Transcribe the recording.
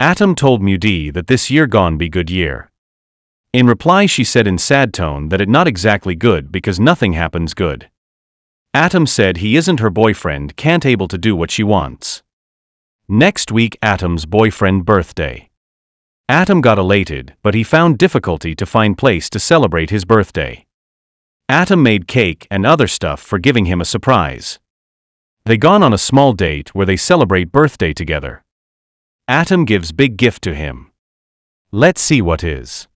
Atom told Mudi that this year gone be good year. In reply she said in sad tone that it not exactly good because nothing happens good. Atom said he isn't her boyfriend can't able to do what she wants. Next week Atom's boyfriend birthday. Atom got elated, but he found difficulty to find place to celebrate his birthday. Atom made cake and other stuff for giving him a surprise. They gone on a small date where they celebrate birthday together. Atom gives big gift to him. Let's see what is.